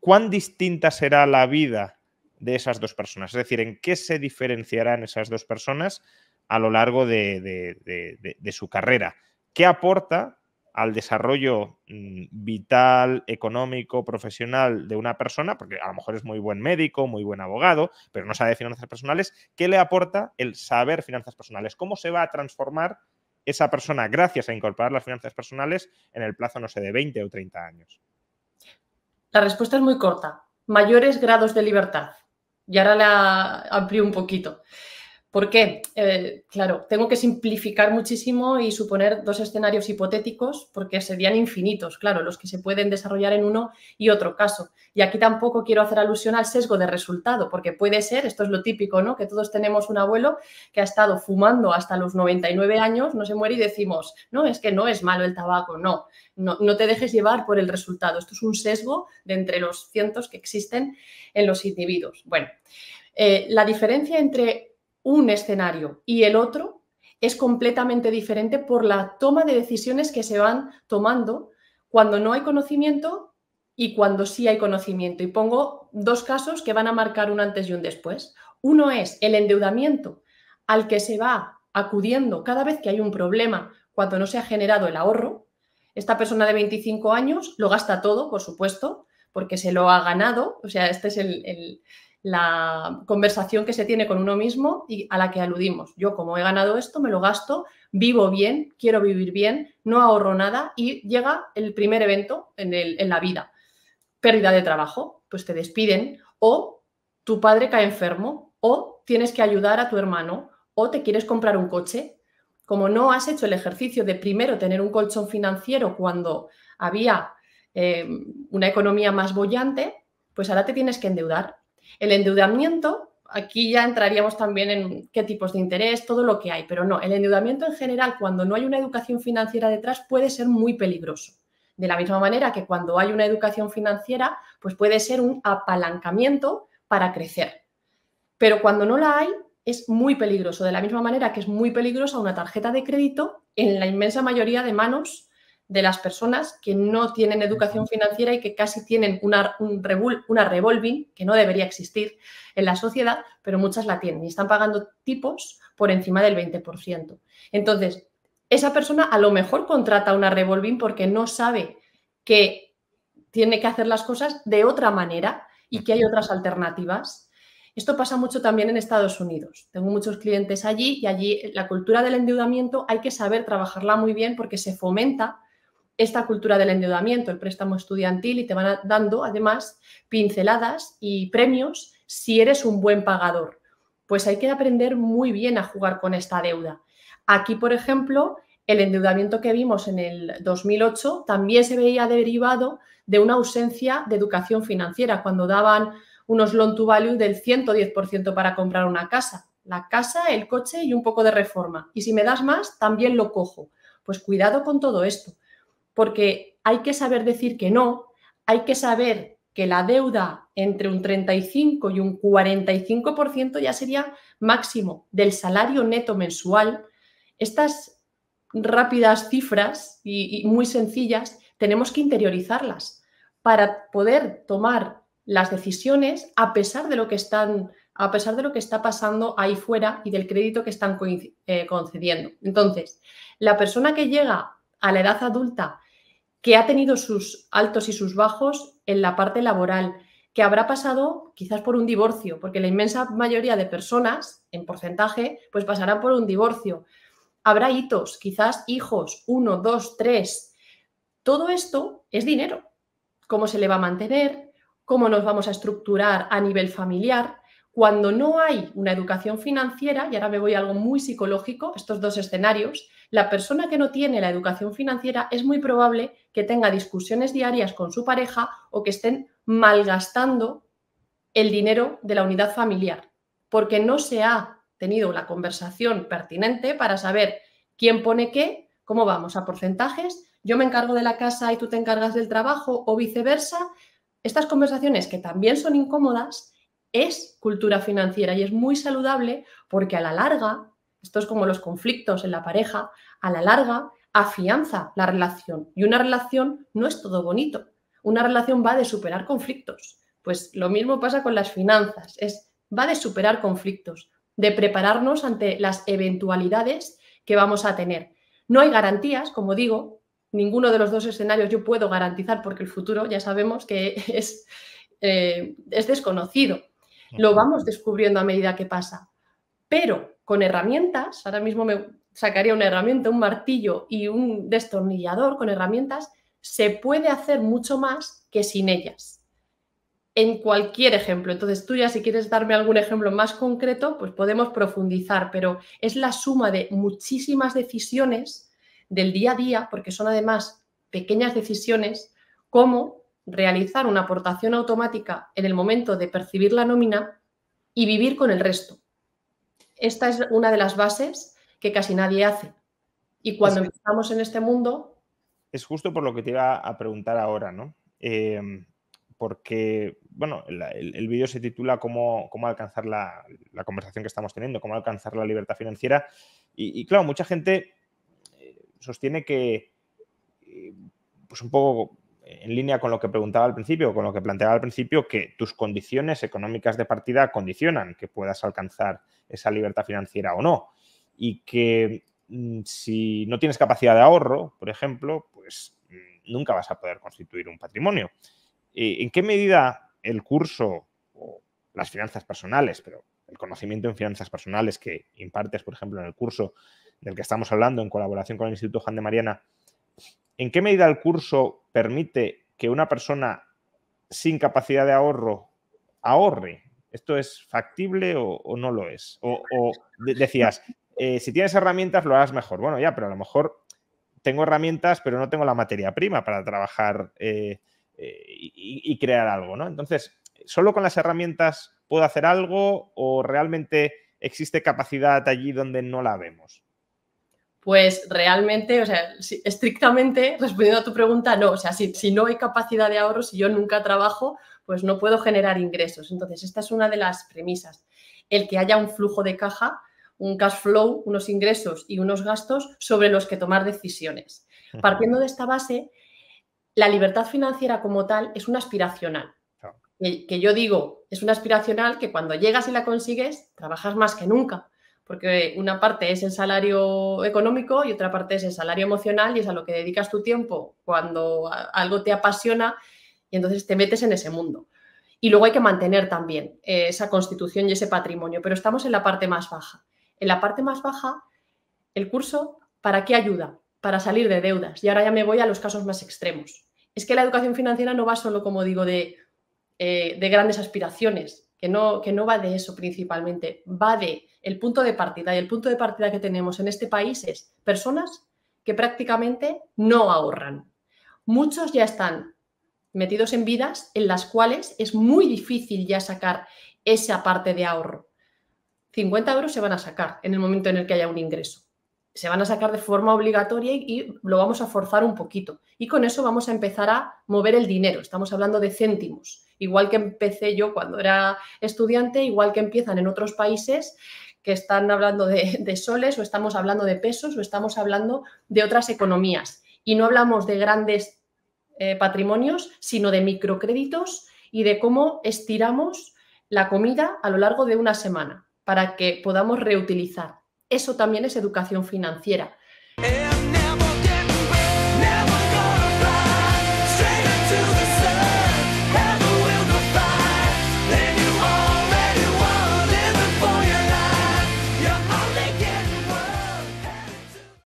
¿cuán distinta será la vida de esas dos personas? Es decir, ¿en qué se diferenciarán esas dos personas a lo largo de, su carrera? ¿Qué aporta al desarrollo mm, vital, económico, profesional de una persona, porque a lo mejor es muy buen médico, muy buen abogado, pero no sabe de finanzas personales, ¿qué le aporta el saber finanzas personales? ¿Cómo se va a transformar esa persona gracias a incorporar las finanzas personales en el plazo, no sé, de 20 o 30 años? La respuesta es muy corta. Mayores grados de libertad. Y ahora la amplío un poquito. ¿Por qué? Eh, claro, tengo que simplificar muchísimo y suponer dos escenarios hipotéticos porque serían infinitos, claro, los que se pueden desarrollar en uno y otro caso. Y aquí tampoco quiero hacer alusión al sesgo de resultado, porque puede ser, esto es lo típico, ¿no? Que todos tenemos un abuelo que ha estado fumando hasta los 99 años, no se muere y decimos, no, es que no es malo el tabaco, no, no, te dejes llevar por el resultado. Esto es un sesgo de entre los cientos que existen en los individuos. Bueno, eh, la diferencia entre un escenario y el otro es completamente diferente por la toma de decisiones que se van tomando cuando no hay conocimiento y cuando sí hay conocimiento. Y pongo dos casos que van a marcar un antes y un después. Uno es el endeudamiento al que se va acudiendo cada vez que hay un problema, cuando no se ha generado el ahorro. Esta persona de 25 años lo gasta todo, por supuesto, porque se lo ha ganado. O sea, este es el, el la conversación que se tiene con uno mismo y a la que aludimos. Yo como he ganado esto, me lo gasto, vivo bien, quiero vivir bien, no ahorro nada y llega el primer evento en, la vida. Pérdida de trabajo, pues te despiden o tu padre cae enfermo o tienes que ayudar a tu hermano o te quieres comprar un coche. Como no has hecho el ejercicio de primero tener un colchón financiero cuando había eh, una economía más bollante, pues ahora te tienes que endeudar el endeudamiento, aquí ya entraríamos también en qué tipos de interés, todo lo que hay, pero no, el endeudamiento en general, cuando no hay una educación financiera detrás, puede ser muy peligroso. De la misma manera que cuando hay una educación financiera, pues puede ser un apalancamiento para crecer. Pero cuando no la hay, es muy peligroso. De la misma manera que es muy peligrosa una tarjeta de crédito en la inmensa mayoría de manos de las personas que no tienen educación financiera y que casi tienen una, una revolving que no debería existir en la sociedad, pero muchas la tienen y están pagando tipos por encima del 20%. Entonces, esa persona a lo mejor contrata una revolving porque no sabe que tiene que hacer las cosas de otra manera y que hay otras alternativas. Esto pasa mucho también en Estados Unidos. Tengo muchos clientes allí y allí la cultura del endeudamiento hay que saber trabajarla muy bien porque se fomenta esta cultura del endeudamiento, el préstamo estudiantil y te van dando además pinceladas y premios si eres un buen pagador. Pues hay que aprender muy bien a jugar con esta deuda. Aquí, por ejemplo, el endeudamiento que vimos en el 2008 también se veía derivado de una ausencia de educación financiera, cuando daban unos loan to value del 110% para comprar una casa. La casa, el coche y un poco de reforma. Y si me das más, también lo cojo. Pues cuidado con todo esto porque hay que saber decir que no, hay que saber que la deuda entre un 35 y un 45% ya sería máximo del salario neto mensual. Estas rápidas cifras y, muy sencillas tenemos que interiorizarlas para poder tomar las decisiones a pesar de lo que están a pesar de lo que está pasando ahí fuera y del crédito que están eh, concediendo. Entonces, la persona que llega a la edad adulta, que ha tenido sus altos y sus bajos en la parte laboral, que habrá pasado quizás por un divorcio, porque la inmensa mayoría de personas, en porcentaje, pues pasarán por un divorcio. Habrá hitos, quizás hijos, uno, dos, tres. Todo esto es dinero. ¿Cómo se le va a mantener? ¿Cómo nos vamos a estructurar a nivel familiar? cuando no hay una educación financiera, y ahora me voy a algo muy psicológico, estos dos escenarios, la persona que no tiene la educación financiera es muy probable que tenga discusiones diarias con su pareja o que estén malgastando el dinero de la unidad familiar, porque no se ha tenido la conversación pertinente para saber quién pone qué, cómo vamos a porcentajes, yo me encargo de la casa y tú te encargas del trabajo o viceversa. Estas conversaciones que también son incómodas es cultura financiera y es muy saludable porque a la larga, esto es como los conflictos en la pareja, a la larga afianza la relación y una relación no es todo bonito. Una relación va de superar conflictos. Pues lo mismo pasa con las finanzas, es va de superar conflictos, de prepararnos ante las eventualidades que vamos a tener. No hay garantías, como digo, ninguno de los dos escenarios yo puedo garantizar porque el futuro ya sabemos que es, eh, es desconocido. Lo vamos descubriendo a medida que pasa. Pero con herramientas, ahora mismo me sacaría una herramienta, un martillo y un destornillador con herramientas, se puede hacer mucho más que sin ellas. En cualquier ejemplo. Entonces, tú ya si quieres darme algún ejemplo más concreto, pues podemos profundizar, pero es la suma de muchísimas decisiones del día a día, porque son además pequeñas decisiones, como realizar una aportación automática en el momento de percibir la nómina y vivir con el resto. Esta es una de las bases que casi nadie hace. Y cuando empezamos en este mundo... Es justo por lo que te iba a preguntar ahora, ¿no? Em, porque, bueno, el, vídeo se titula cómo, alcanzar la, conversación que estamos teniendo, cómo alcanzar la libertad financiera. Y, y claro, mucha gente eh, sostiene que, eh, pues un poco en línea con lo que preguntaba al principio, con lo que planteaba al principio, que tus condiciones económicas de partida condicionan que puedas alcanzar esa libertad financiera o no. Y que mm, si no tienes capacidad de ahorro, por ejemplo, pues mm, nunca vas a poder constituir un patrimonio. Eh, ¿En qué medida el curso o las finanzas personales, pero el conocimiento en finanzas personales que impartes, por ejemplo, en el curso del que estamos hablando en colaboración con el Instituto Juan de Mariana, ¿En qué medida el curso permite que una persona sin capacidad de ahorro ahorre? ¿Esto es factible o, no lo es? O, decías, eh, si tienes herramientas lo harás mejor. Bueno, ya, pero a lo mejor tengo herramientas, pero no tengo la materia prima para trabajar eh, eh, y, crear algo, ¿no? Entonces, ¿solo con las herramientas puedo hacer algo o realmente existe capacidad allí donde no la vemos? Pues realmente, o sea, estrictamente, respondiendo a tu pregunta, no. O sea, si, si, no hay capacidad de ahorro, si yo nunca trabajo, pues no puedo generar ingresos. Entonces, esta es una de las premisas. El que haya un flujo de caja, un cash flow, unos ingresos y unos gastos sobre los que tomar decisiones. Partiendo de esta base, la libertad financiera como tal es una aspiracional. Que yo digo, es una aspiracional que cuando llegas y la consigues, trabajas más que nunca porque una parte es el salario económico y otra parte es el salario emocional y es a lo que dedicas tu tiempo cuando algo te apasiona y entonces te metes en ese mundo. Y luego hay que mantener también eh, esa constitución y ese patrimonio, pero estamos en la parte más baja. En la parte más baja, el curso, ¿para qué ayuda? Para salir de deudas. Y ahora ya me voy a los casos más extremos. Es que la educación financiera no va solo, como digo, de, eh, de grandes aspiraciones, que no, que no va de eso principalmente, va de el punto de partida. Y el punto de partida que tenemos en este país es personas que prácticamente no ahorran. Muchos ya están metidos en vidas en las cuales es muy difícil ya sacar esa parte de ahorro. 50 euros se van a sacar en el momento en el que haya un ingreso se van a sacar de forma obligatoria y, lo vamos a forzar un poquito. Y con eso vamos a empezar a mover el dinero. Estamos hablando de céntimos. Igual que empecé yo cuando era estudiante, igual que empiezan en otros países que están hablando de, soles o estamos hablando de pesos o estamos hablando de otras economías. Y no hablamos de grandes eh, patrimonios, sino de microcréditos y de cómo estiramos la comida a lo largo de una semana para que podamos reutilizar. Eso también es educación financiera. Eh,